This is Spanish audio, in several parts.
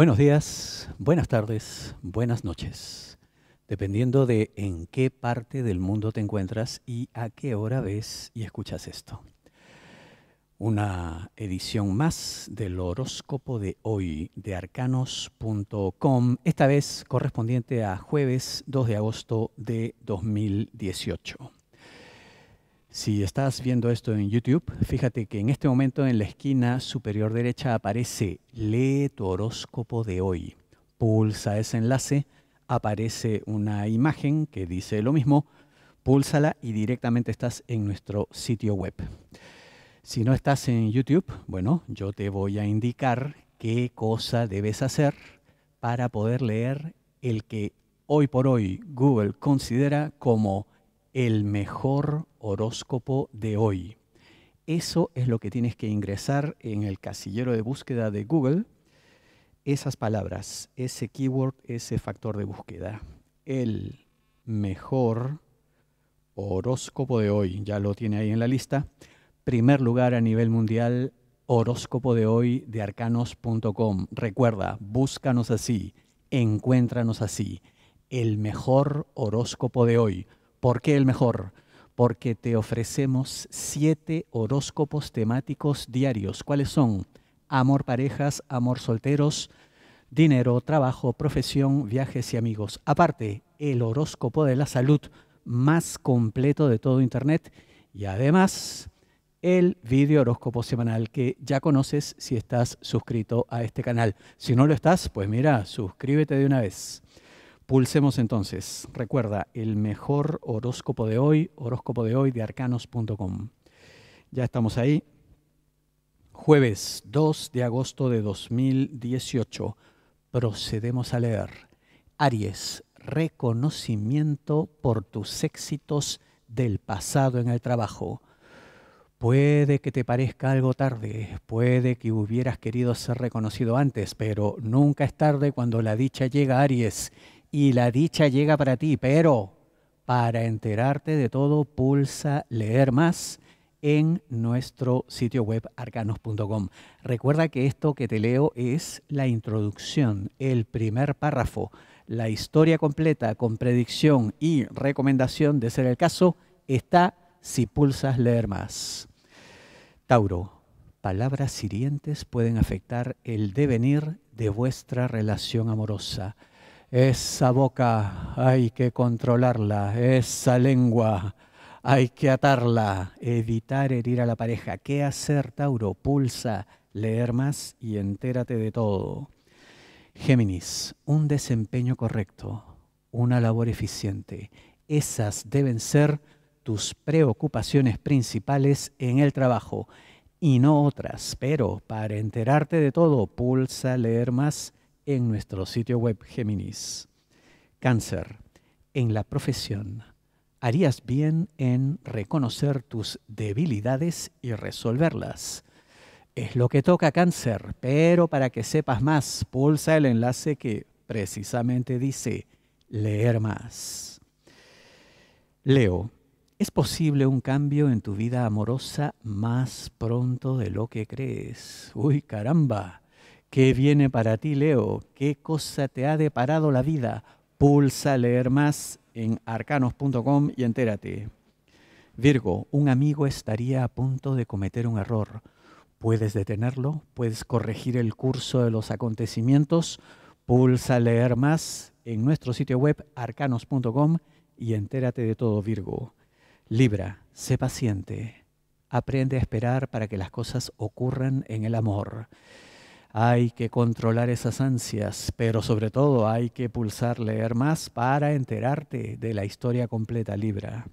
Buenos días, buenas tardes, buenas noches, dependiendo de en qué parte del mundo te encuentras y a qué hora ves y escuchas esto. Una edición más del horóscopo de hoy de arcanos.com, esta vez correspondiente a jueves 2 de agosto de 2018. Si estás viendo esto en YouTube, fíjate que en este momento en la esquina superior derecha aparece Lee tu horóscopo de hoy. Pulsa ese enlace, aparece una imagen que dice lo mismo, púlsala y directamente estás en nuestro sitio web. Si no estás en YouTube, bueno, yo te voy a indicar qué cosa debes hacer para poder leer el que hoy por hoy Google considera como el mejor horóscopo de hoy. Eso es lo que tienes que ingresar en el casillero de búsqueda de Google. Esas palabras, ese keyword, ese factor de búsqueda. El mejor horóscopo de hoy, ya lo tiene ahí en la lista. Primer lugar a nivel mundial, horóscopo de hoy de arcanos.com. Recuerda, búscanos así, encuéntranos así. El mejor horóscopo de hoy. ¿Por qué el mejor? Porque te ofrecemos siete horóscopos temáticos diarios. ¿Cuáles son? Amor parejas, amor solteros, dinero, trabajo, profesión, viajes y amigos. Aparte, el horóscopo de la salud más completo de todo Internet y además el video horóscopo semanal que ya conoces si estás suscrito a este canal. Si no lo estás, pues mira, suscríbete de una vez. Pulsemos entonces. Recuerda, el mejor horóscopo de hoy, horóscopo de hoy de arcanos.com. Ya estamos ahí. Jueves 2 de agosto de 2018. Procedemos a leer. Aries, reconocimiento por tus éxitos del pasado en el trabajo. Puede que te parezca algo tarde, puede que hubieras querido ser reconocido antes, pero nunca es tarde cuando la dicha llega Aries y la dicha llega para ti, pero para enterarte de todo, pulsa leer más en nuestro sitio web arcanos.com. Recuerda que esto que te leo es la introducción, el primer párrafo, la historia completa con predicción y recomendación de ser el caso está si pulsas leer más. Tauro, palabras hirientes pueden afectar el devenir de vuestra relación amorosa. Esa boca hay que controlarla, esa lengua hay que atarla, evitar herir a la pareja. ¿Qué hacer, Tauro? Pulsa, leer más y entérate de todo. Géminis, un desempeño correcto, una labor eficiente. Esas deben ser tus preocupaciones principales en el trabajo y no otras. Pero para enterarte de todo, pulsa leer más en nuestro sitio web Géminis. Cáncer, en la profesión, harías bien en reconocer tus debilidades y resolverlas. Es lo que toca cáncer, pero para que sepas más, pulsa el enlace que precisamente dice leer más. Leo, es posible un cambio en tu vida amorosa más pronto de lo que crees. Uy, caramba. ¿Qué viene para ti, Leo? ¿Qué cosa te ha deparado la vida? Pulsa leer más en arcanos.com y entérate. Virgo, un amigo estaría a punto de cometer un error. Puedes detenerlo, puedes corregir el curso de los acontecimientos. Pulsa leer más en nuestro sitio web arcanos.com y entérate de todo, Virgo. Libra, sé paciente. Aprende a esperar para que las cosas ocurran en el amor. Hay que controlar esas ansias, pero sobre todo hay que pulsar leer más para enterarte de la historia completa Libra.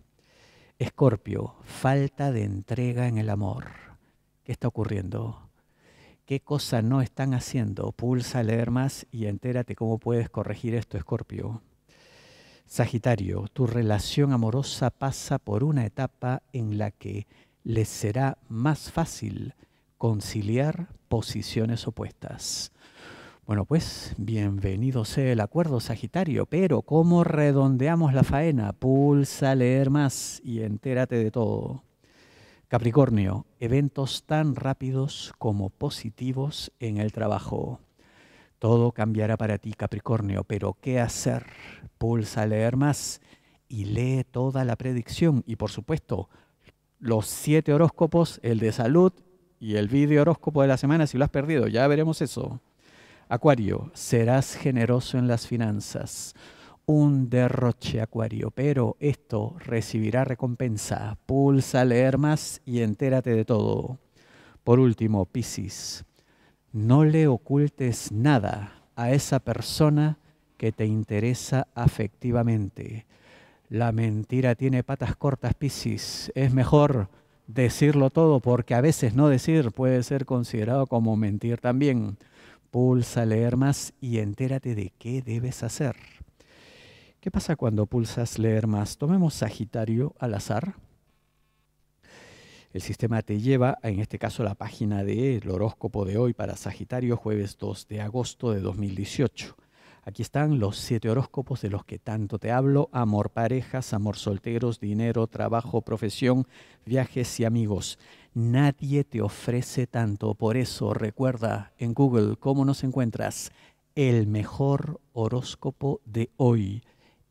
Escorpio, falta de entrega en el amor. ¿Qué está ocurriendo? ¿Qué cosa no están haciendo? Pulsa leer más y entérate cómo puedes corregir esto, Escorpio. Sagitario, tu relación amorosa pasa por una etapa en la que les será más fácil conciliar posiciones opuestas. Bueno, pues bienvenido sea el acuerdo Sagitario, pero ¿cómo redondeamos la faena? Pulsa leer más y entérate de todo. Capricornio, eventos tan rápidos como positivos en el trabajo. Todo cambiará para ti, Capricornio, pero ¿qué hacer? Pulsa leer más y lee toda la predicción y por supuesto los siete horóscopos, el de salud, y el vídeo horóscopo de la semana si lo has perdido, ya veremos eso. Acuario, serás generoso en las finanzas. Un derroche, Acuario, pero esto recibirá recompensa. Pulsa leer más y entérate de todo. Por último, Piscis, no le ocultes nada a esa persona que te interesa afectivamente. La mentira tiene patas cortas, Piscis. Es mejor decirlo todo, porque a veces no decir puede ser considerado como mentir también. Pulsa leer más y entérate de qué debes hacer. ¿Qué pasa cuando pulsas leer más? Tomemos Sagitario al azar. El sistema te lleva, en este caso, a la página del horóscopo de hoy para Sagitario, jueves 2 de agosto de 2018. Aquí están los siete horóscopos de los que tanto te hablo. Amor, parejas, amor, solteros, dinero, trabajo, profesión, viajes y amigos. Nadie te ofrece tanto. Por eso recuerda en Google cómo nos encuentras. El mejor horóscopo de hoy.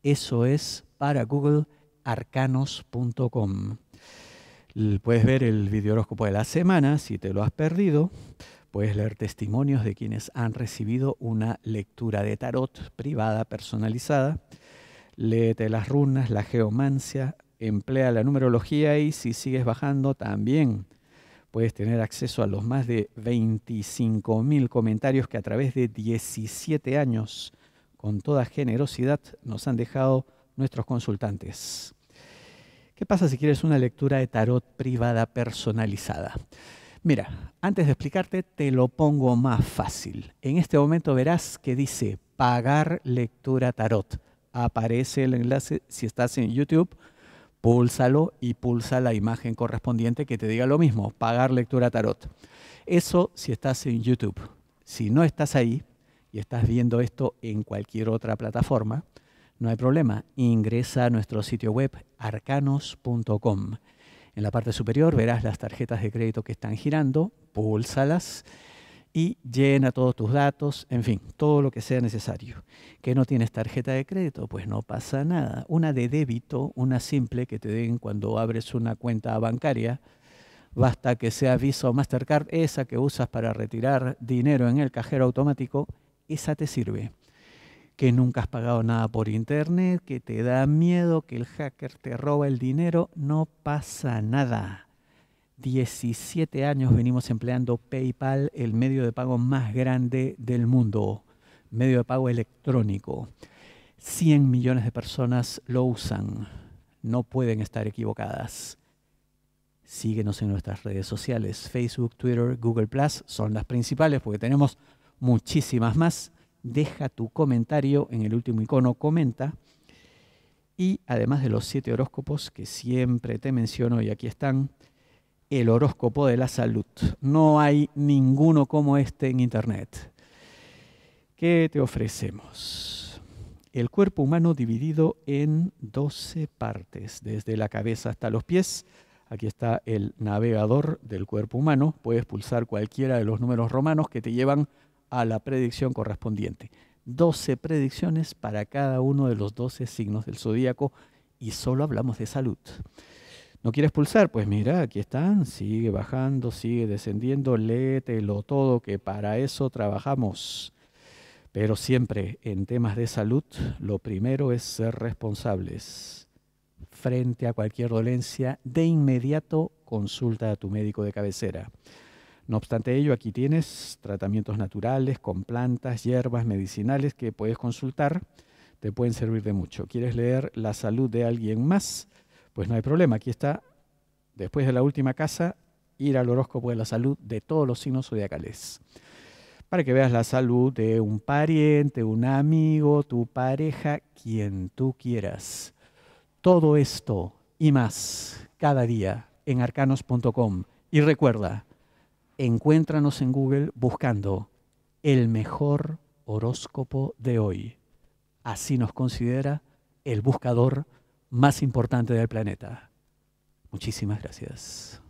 Eso es para Google Puedes ver el video horóscopo de la semana si te lo has perdido. Puedes leer testimonios de quienes han recibido una lectura de tarot privada personalizada. Léete las runas, la geomancia, emplea la numerología y si sigues bajando también puedes tener acceso a los más de 25.000 comentarios que a través de 17 años, con toda generosidad, nos han dejado nuestros consultantes. ¿Qué pasa si quieres una lectura de tarot privada personalizada? Mira, antes de explicarte, te lo pongo más fácil. En este momento verás que dice pagar lectura tarot. Aparece el enlace si estás en YouTube púlsalo y pulsa la imagen correspondiente que te diga lo mismo, pagar lectura tarot. Eso si estás en YouTube. Si no estás ahí y estás viendo esto en cualquier otra plataforma, no hay problema, ingresa a nuestro sitio web arcanos.com en la parte superior verás las tarjetas de crédito que están girando, púlsalas y llena todos tus datos, en fin, todo lo que sea necesario. ¿Que no tienes tarjeta de crédito? Pues no pasa nada. Una de débito, una simple que te den cuando abres una cuenta bancaria, basta que sea Visa o Mastercard, esa que usas para retirar dinero en el cajero automático, esa te sirve que nunca has pagado nada por internet, que te da miedo, que el hacker te roba el dinero, no pasa nada. 17 años venimos empleando PayPal, el medio de pago más grande del mundo, medio de pago electrónico. 100 millones de personas lo usan, no pueden estar equivocadas. Síguenos en nuestras redes sociales, Facebook, Twitter, Google ⁇ son las principales porque tenemos muchísimas más deja tu comentario en el último icono comenta. Y además de los siete horóscopos que siempre te menciono y aquí están, el horóscopo de la salud. No hay ninguno como este en Internet. ¿Qué te ofrecemos? El cuerpo humano dividido en 12 partes, desde la cabeza hasta los pies. Aquí está el navegador del cuerpo humano. Puedes pulsar cualquiera de los números romanos que te llevan a la predicción correspondiente. 12 predicciones para cada uno de los 12 signos del zodíaco y solo hablamos de salud. ¿No quieres pulsar? Pues mira, aquí están, sigue bajando, sigue descendiendo, léetelo todo, que para eso trabajamos. Pero siempre en temas de salud, lo primero es ser responsables. Frente a cualquier dolencia, de inmediato consulta a tu médico de cabecera. No obstante ello, aquí tienes tratamientos naturales con plantas, hierbas medicinales que puedes consultar, te pueden servir de mucho. ¿Quieres leer La salud de alguien más? Pues no hay problema, aquí está, después de la última casa, ir al horóscopo de la salud de todos los signos zodiacales. Para que veas la salud de un pariente, un amigo, tu pareja, quien tú quieras. Todo esto y más cada día en arcanos.com. Y recuerda, encuéntranos en Google buscando el mejor horóscopo de hoy. Así nos considera el buscador más importante del planeta. Muchísimas gracias.